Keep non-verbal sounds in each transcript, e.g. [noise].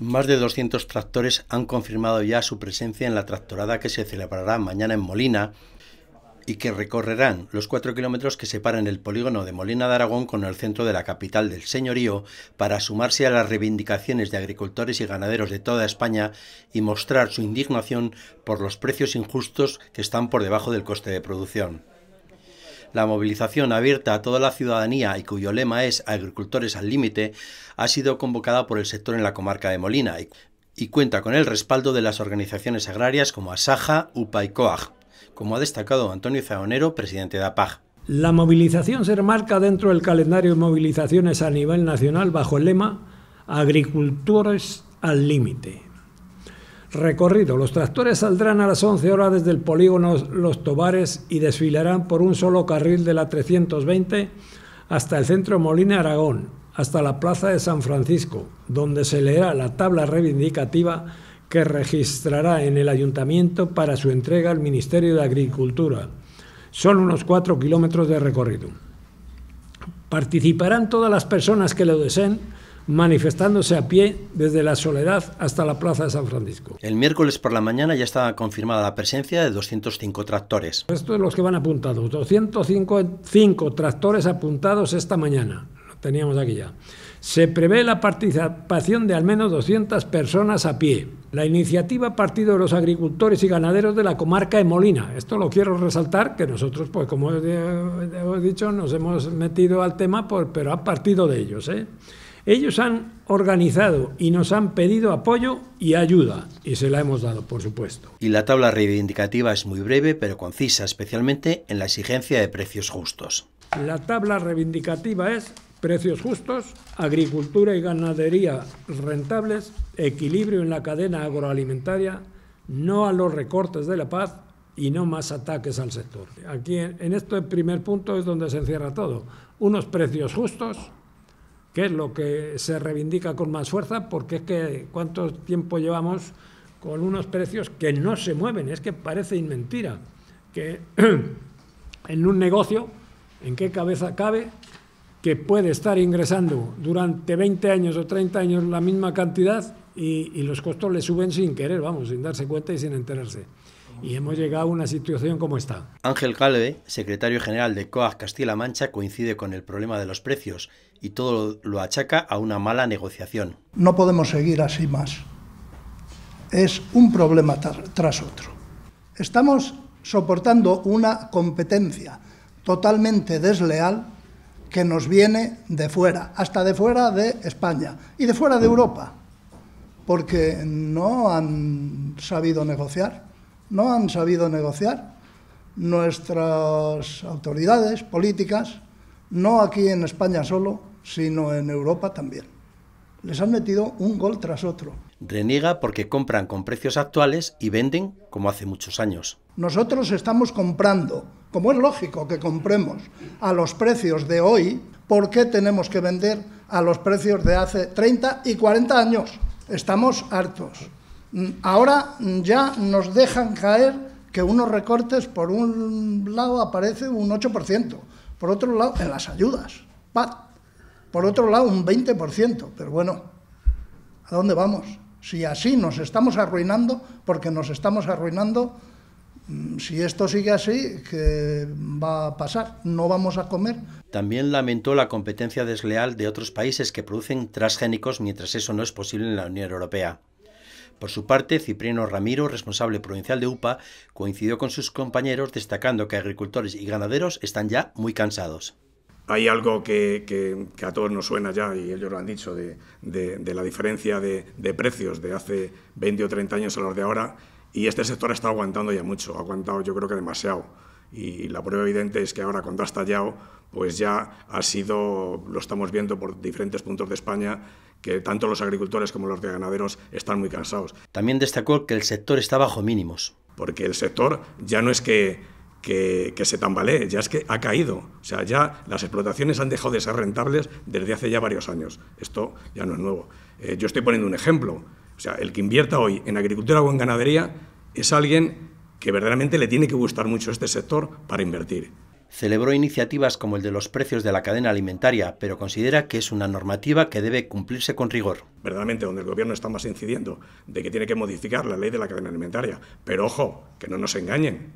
Más de 200 tractores han confirmado ya su presencia en la tractorada que se celebrará mañana en Molina y que recorrerán los cuatro kilómetros que separan el polígono de Molina de Aragón con el centro de la capital del señorío para sumarse a las reivindicaciones de agricultores y ganaderos de toda España y mostrar su indignación por los precios injustos que están por debajo del coste de producción. La movilización abierta a toda la ciudadanía y cuyo lema es Agricultores al Límite ha sido convocada por el sector en la comarca de Molina y, cuenta con el respaldo de las organizaciones agrarias como Asaja, UPA y COAG, como ha destacado Antonio Zaonero, presidente de APAG. La movilización se remarca dentro del calendario de movilizaciones a nivel nacional bajo el lema Agricultores al Límite, Recorrido. Los tractores saldrán a las 11 horas desde el polígono Los Tobares y desfilarán por un solo carril de la 320 hasta el centro Molina Aragón, hasta la Plaza de San Francisco, donde se leerá la tabla reivindicativa que registrará en el ayuntamiento para su entrega al Ministerio de Agricultura. Son unos cuatro kilómetros de recorrido. Participarán todas las personas que lo deseen manifestándose a pie desde la Soledad hasta la Plaza de San Francisco. El miércoles por la mañana ya estaba confirmada la presencia de 205 tractores. Estos son los que van apuntados, 205 tractores apuntados esta mañana, lo teníamos aquí ya. Se prevé la participación de al menos 200 personas a pie. La iniciativa ha Partido de los Agricultores y Ganaderos de la Comarca de Molina. Esto lo quiero resaltar, que nosotros, pues como he dicho, nos hemos metido al tema, por, pero ha partido de ellos. ¿eh? Ellos han organizado y nos han pedido apoyo y ayuda, y se la hemos dado, por supuesto. Y la tabla reivindicativa es muy breve, pero concisa, especialmente en la exigencia de precios justos. La tabla reivindicativa es precios justos, agricultura y ganadería rentables, equilibrio en la cadena agroalimentaria, no a los recortes de la paz y no más ataques al sector. Aquí en este primer punto es donde se encierra todo. Unos precios justos, que es lo que se reivindica con más fuerza, porque es que cuánto tiempo llevamos con unos precios que no se mueven, es que parece inmentira que [clears throat] en un negocio, ¿en qué cabeza cabe que puede estar ingresando durante 20 años o 30 años la misma cantidad y, y los costos le suben sin querer, vamos, sin darse cuenta y sin enterarse? y hemos llegado a una situación como esta. Ángel Calve, secretario general de COAG Castilla-La Mancha, coincide con el problema de los precios y todo lo achaca a una mala negociación. No podemos seguir así más. Es un problema tras otro. Estamos soportando una competencia totalmente desleal que nos viene de fuera, hasta de fuera de España y de fuera de Europa, porque no han sabido negociar no han sabido negociar. Nuestras autoridades políticas, no aquí en España solo, sino en Europa también. Les han metido un gol tras otro. Reniega porque compran con precios actuales y venden como hace muchos años. Nosotros estamos comprando, como es lógico que compremos, a los precios de hoy, ¿por qué tenemos que vender a los precios de hace 30 y 40 años? Estamos hartos. Mm, ahora mm, ya nos dejan caer que unos recortes, por un lado aparece un 8%, por otro lado en las ayudas, por otro lado un 20%, pero bueno, ¿a dónde vamos? Si así nos estamos arruinando, porque nos estamos arruinando, mm, si esto sigue así, ¿qué va a pasar? No vamos a comer. También lamentó la competencia desleal de otros países que producen transgénicos mientras eso no es posible en la Unión Europea. Por su parte, Cipriano Ramiro, responsable provincial de UPA, coincidió con sus compañeros destacando que agricultores y ganaderos están ya muy cansados. Hay algo que, a todos nos suena ya, y ellos lo han dicho, de, la diferencia de, de, precios de hace 20 o 30 años a los de ahora, y este sector está aguantando ya mucho, ha aguantado yo creo que demasiado. Y la prueba evidente es que ahora cuando ha estallado, pues ya ha sido, lo estamos viendo por diferentes puntos de España, que tanto los agricultores como los ganaderos están muy cansados. También destacó que el sector está bajo mínimos. Porque el sector ya no es que, se tambalee, ya es que ha caído. O sea, ya las explotaciones han dejado de ser rentables desde hace ya varios años. Esto ya no es nuevo. Eh, yo estoy poniendo un ejemplo. O sea, el que invierta hoy en agricultura o en ganadería es alguien que verdaderamente le tiene que gustar mucho este sector para invertir celebró iniciativas como el de los precios de la cadena alimentaria, pero considera que es una normativa que debe cumplirse con rigor. Verdaderamente, donde el Gobierno está más incidiendo de que tiene que modificar la ley de la cadena alimentaria. Pero ojo, que no nos engañen.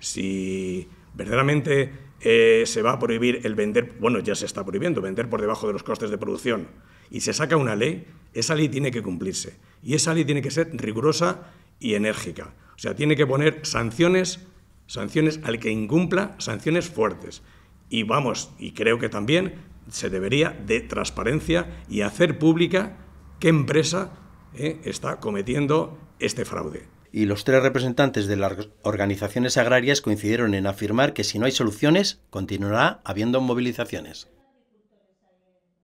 Si verdaderamente eh, se va a prohibir el vender, bueno, ya se está prohibiendo, vender por debajo de los costes de producción, y se saca una ley, esa ley tiene que cumplirse. Y esa ley tiene que ser rigurosa y enérgica. O sea, tiene que poner sanciones sanciones al que incumpla, sanciones fuertes. Y vamos, y creo que también se debería de transparencia y hacer pública qué empresa eh, está cometiendo este fraude. Y los tres representantes de las organizaciones agrarias coincidieron en afirmar que si no hay soluciones, continuará habiendo movilizaciones.